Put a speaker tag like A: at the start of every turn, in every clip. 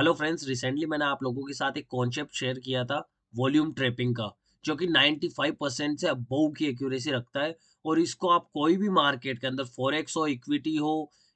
A: hello friends recently मैंने आप लोगों के साथ एक कॉन्सेप्ट शेयर किया था वॉल्यूम ट्रैपिंग का जो कि 95 परसेंट से अबव की एक्यूरेसी रखता है और इसको आप कोई भी मार्केट के अंदर फॉरेक्स हो इक्विटी हो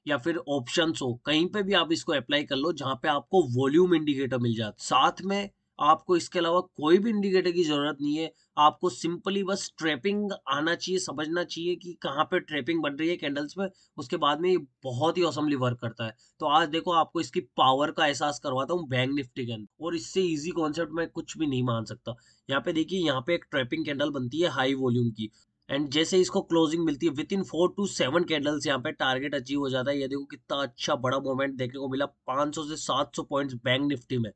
A: या फिर ऑप्शन हो कहीं पे भी आप इसको अप्लाई कर लो जहां पे आपको वॉल्यूम इंडिकेटर मिल जाता साथ में आपको इसके अलावा कोई भी इंडिकेटर की ज़रूरत नहीं है आपको सिंपली बस ट्रैपिंग आना चाहिए समझना चाहिए कि कहाँ पे ट्रैपिंग बन रही है कैंडल्स पे उसके बाद में ये बहुत ही ऑसमली वर्क करता है तो आज देखो आपको इसकी पावर का एहसास करवाता हूँ बैंक निफ्टी के अंदर और इससे इजी कॉन्सेप्ट मैं कुछ भी नहीं मान सकता यहाँ पे देखिए यहाँ पे एक ट्रैपिंग कैंडल बनती है हाई वॉल्यूम की एंड जैसे इसको क्लोजिंग मिलती है within four to seven candles यहाँ पे टारगेट अचीव हो जाता है ये देखो कितना अच्छा बड़ा मोमेंट देखने को मिला 500 से सात पॉइंट्स बैंक निफ्टी में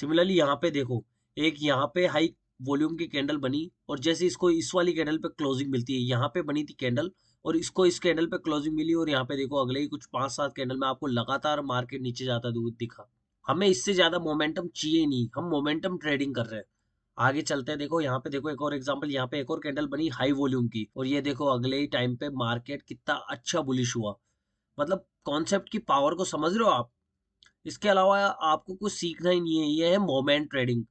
A: सिमिलरली यहाँ पे देखो एक यहाँ पे हाई वॉल्यूम की कैंडल बनी और जैसे इसको इस वाली कैंडल पे क्लोजिंग मिलती है यहाँ पे बनी थी कैंडल और इसको इस कैंडल पे क्लोजिंग मिली और यहाँ पे देखो अगले ही कुछ पांच सात कैंडल में आपको लगातार मार्केट नीचे जाता दिखा हमें इससे ज्यादा मोमेंटम चाहिए नहीं हम मोमेंटम ट्रेडिंग कर रहे हैं आगे चलते हैं देखो यहाँ पे देखो एक और एग्जांपल यहाँ पे एक और कैंडल बनी हाई वॉल्यूम की और ये देखो अगले ही टाइम पे मार्केट कितना अच्छा बुलिश हुआ मतलब कॉन्सेप्ट की पावर को समझ रहे हो आप इसके अलावा आपको कुछ सीखना ही नहीं है ये है मोमेंट ट्रेडिंग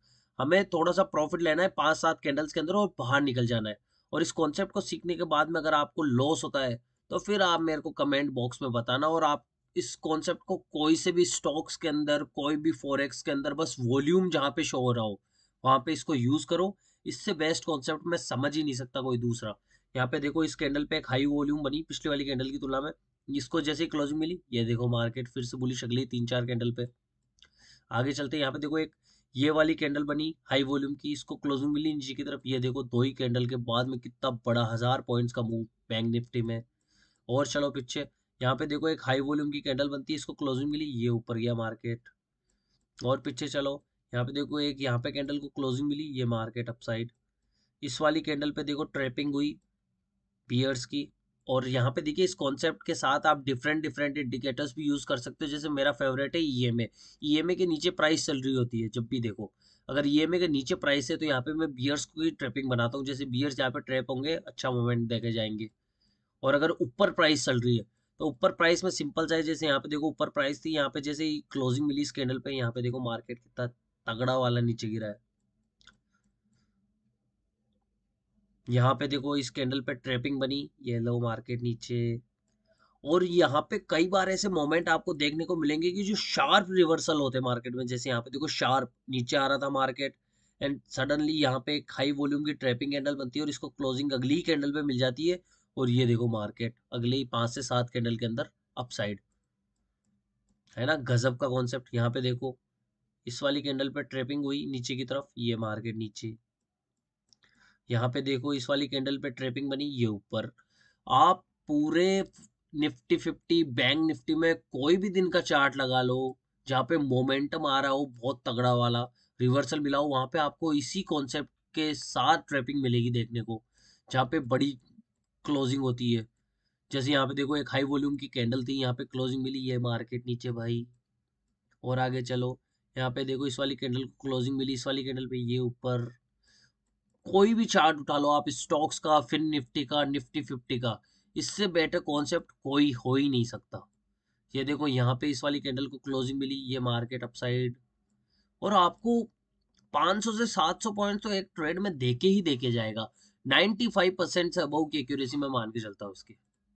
A: हमें थोड़ा सा प्रॉफिट लेना है पाँच सात कैंडल्स के अंदर और बाहर निकल जाना है और इस कॉन्सेप्ट को सीखने के बाद में अगर आपको लॉस होता है तो फिर आप मेरे को कमेंट बॉक्स में बताना और आप इस कॉन्सेप्ट को कोई से भी स्टॉक्स के अंदर कोई भी फॉरेक्स के अंदर बस वॉल्यूम जहाँ पे शो हो रहा हो वहाँ पे इसको यूज़ करो इससे बेस्ट कॉन्सेप्ट मैं समझ ही नहीं सकता कोई दूसरा यहाँ पे देखो इस कैंडल पे एक हाई वॉल्यूम बनी पिछले वाली कैंडल की तुलना में इसको जैसे क्लोजिंग मिली ये देखो मार्केट फिर से बुलिश अगली तीन चार कैंडल पे आगे चलते यहाँ पे देखो एक ये वाली कैंडल बनी हाई वॉल्यूम की इसको क्लोजिंग मिली नीचे की तरफ ये देखो दो ही कैंडल के बाद में कितना बड़ा हजार पॉइंट्स का मूव बैंक निफ्टी में और चलो पीछे यहाँ पे देखो एक हाई वॉल्यूम की कैंडल बनती है इसको क्लोजिंग मिली ये ऊपर गया मार्केट और पीछे चलो यहाँ पे देखो एक यहाँ पे कैंडल को क्लोजिंग मिली ये मार्केट अपसाइड इस वाली कैंडल पे देखो ट्रैपिंग हुई पियर्स की और यहाँ पे देखिए इस कॉन्सेप्ट के साथ आप डिफरेंट डिफरेंट इंडिकेटर्स भी यूज़ कर सकते हो जैसे मेरा फेवरेट है E M A E M A के नीचे प्राइस चल रही होती है जब भी देखो अगर ई एम ए के नीचे प्राइस है तो यहाँ पे मैं बियर्स की ट्रैपिंग बनाता हूँ जैसे बियर्स यहाँ पे ट्रैप होंगे अच्छा मोमेंट देखे जाएंगे और अगर ऊपर प्राइस चल रही है तो ऊपर प्राइस में सिंपल चाहिए जैसे यहाँ पे देखो ऊपर प्राइस थी यहाँ पे जैसे क्लोजिंग मिली स्कैंडल पे यहाँ पे देखो मार्केट कितना तगड़ा वाला नीचे गिरा है यहाँ पे देखो इस कैंडल पे ट्रैपिंग बनी ये लो मार्केट नीचे और यहाँ पे कई बार ऐसे मोमेंट आपको देखने को मिलेंगे कि जो शार्प रिवर्सल होते हैं मार्केट में जैसे यहाँ पे देखो शार्प नीचे आ रहा था मार्केट एंड सडनली यहाँ पे एक हाई वॉल्यूम की ट्रैपिंग कैंडल बनती है और इसको क्लोजिंग अगली ही कैंडल पे मिल जाती है और ये देखो मार्केट अगले ही पांच से सात कैंडल के अंदर अपसाइड है ना गजब का कॉन्सेप्ट यहाँ पे देखो इस वाली कैंडल पे ट्रैपिंग हुई नीचे की तरफ ये मार्केट नीचे यहाँ पे देखो इस वाली कैंडल पे ट्रेपिंग बनी ये ऊपर आप पूरे निफ्टी फिफ्टी बैंक निफ्टी में कोई भी दिन का चार्ट लगा लो जहाँ पे मोमेंटम आ रहा हो बहुत तगड़ा वाला रिवर्सल मिला हो वहाँ पे आपको इसी कॉन्सेप्ट के साथ ट्रैपिंग मिलेगी देखने को जहाँ पे बड़ी क्लोजिंग होती है जैसे यहाँ पे देखो एक हाई वॉल्यूम की कैंडल थी यहाँ पे क्लोजिंग मिली है मार्केट नीचे भाई और आगे चलो यहाँ पे देखो इस वाली कैंडल को क्लोजिंग मिली इस वाली कैंडल पे ये ऊपर कोई भी चार्ट उठा लो आप स्टॉक्स का फिर निफ्टी का निफ्टी फिफ्टी का इससे बेटर कॉन्सेप्ट कोई हो ही नहीं सकता ये देखो यहाँ पे इस वाली कैंडल को क्लोजिंग मिली ये मार्केट अपसाइड और आपको 500 से 700 पॉइंट तो एक ट्रेड में देके ही देके जाएगा 95 परसेंट से अबव की एक्यूरेसी में मान के चलता हूँ उसकी